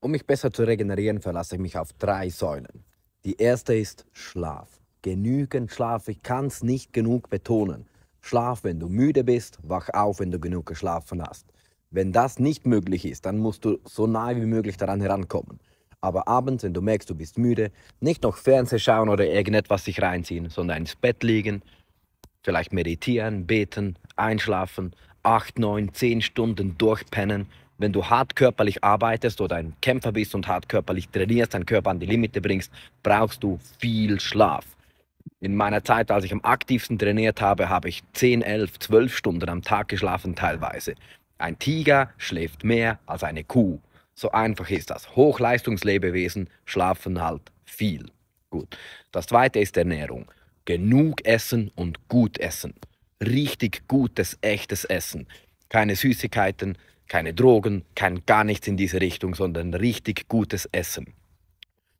Um mich besser zu regenerieren, verlasse ich mich auf drei Säulen. Die erste ist Schlaf. Genügend Schlaf, ich kann es nicht genug betonen. Schlaf, wenn du müde bist, wach auf, wenn du genug geschlafen hast. Wenn das nicht möglich ist, dann musst du so nahe wie möglich daran herankommen. Aber abends, wenn du merkst, du bist müde, nicht noch Fernseh schauen oder irgendetwas sich reinziehen, sondern ins Bett liegen, vielleicht meditieren, beten, einschlafen, acht, neun, zehn Stunden durchpennen, wenn du hart körperlich arbeitest oder ein Kämpfer bist und hart körperlich trainierst, deinen Körper an die Limite bringst, brauchst du viel Schlaf. In meiner Zeit, als ich am aktivsten trainiert habe, habe ich 10, 11, 12 Stunden am Tag geschlafen teilweise. Ein Tiger schläft mehr als eine Kuh. So einfach ist das. Hochleistungslebewesen schlafen halt viel. Gut. Das zweite ist Ernährung. Genug essen und gut essen. Richtig gutes, echtes Essen. Keine Süßigkeiten, keine Drogen, kein gar nichts in diese Richtung, sondern richtig gutes Essen.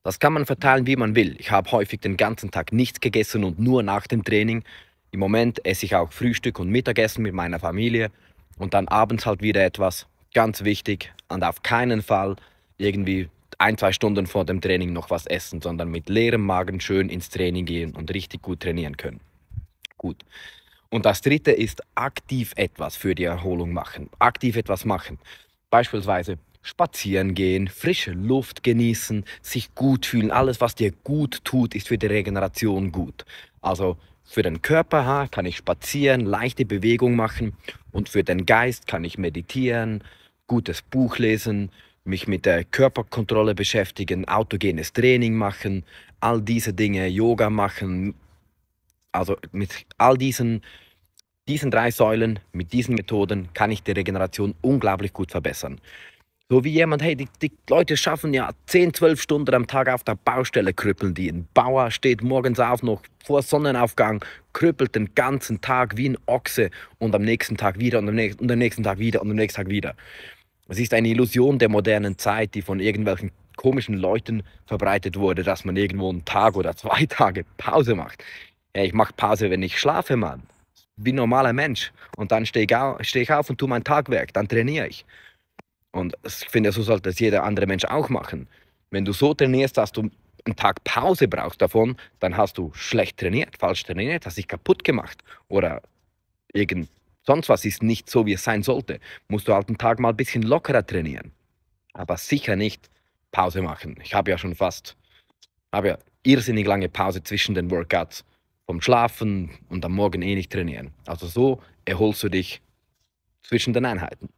Das kann man verteilen, wie man will. Ich habe häufig den ganzen Tag nichts gegessen und nur nach dem Training. Im Moment esse ich auch Frühstück und Mittagessen mit meiner Familie und dann abends halt wieder etwas. Ganz wichtig und auf keinen Fall irgendwie ein, zwei Stunden vor dem Training noch was essen, sondern mit leerem Magen schön ins Training gehen und richtig gut trainieren können. Gut. Und das dritte ist aktiv etwas für die Erholung machen. Aktiv etwas machen. Beispielsweise spazieren gehen, frische Luft genießen, sich gut fühlen. Alles, was dir gut tut, ist für die Regeneration gut. Also für den Körper kann ich spazieren, leichte Bewegung machen und für den Geist kann ich meditieren, gutes Buch lesen, mich mit der Körperkontrolle beschäftigen, autogenes Training machen, all diese Dinge, Yoga machen, also mit all diesen, diesen drei Säulen, mit diesen Methoden kann ich die Regeneration unglaublich gut verbessern. So wie jemand, hey, die, die, Leute schaffen ja 10, 12 Stunden am Tag auf der Baustelle krüppeln die. Ein Bauer steht morgens auf noch vor Sonnenaufgang, krüppelt den ganzen Tag wie ein Ochse und am nächsten Tag wieder und am nächsten, und am nächsten Tag wieder und am nächsten Tag wieder. Es ist eine Illusion der modernen Zeit, die von irgendwelchen komischen Leuten verbreitet wurde, dass man irgendwo einen Tag oder zwei Tage Pause macht. Ja, ich mache Pause, wenn ich schlafe, Mann. Wie ein normaler Mensch. Und dann stehe ich, au steh ich auf und tue mein Tagwerk, dann trainiere ich. Und ich finde, so sollte es jeder andere Mensch auch machen. Wenn du so trainierst, dass du einen Tag Pause brauchst davon, dann hast du schlecht trainiert, falsch trainiert, hast dich kaputt gemacht oder irgend sonst was ist nicht so, wie es sein sollte. Musst du halt einen Tag mal ein bisschen lockerer trainieren. Aber sicher nicht Pause machen. Ich habe ja schon fast, habe ja irrsinnig lange Pause zwischen den Workouts vom Schlafen und am Morgen eh nicht trainieren. Also so erholst du dich zwischen den Einheiten.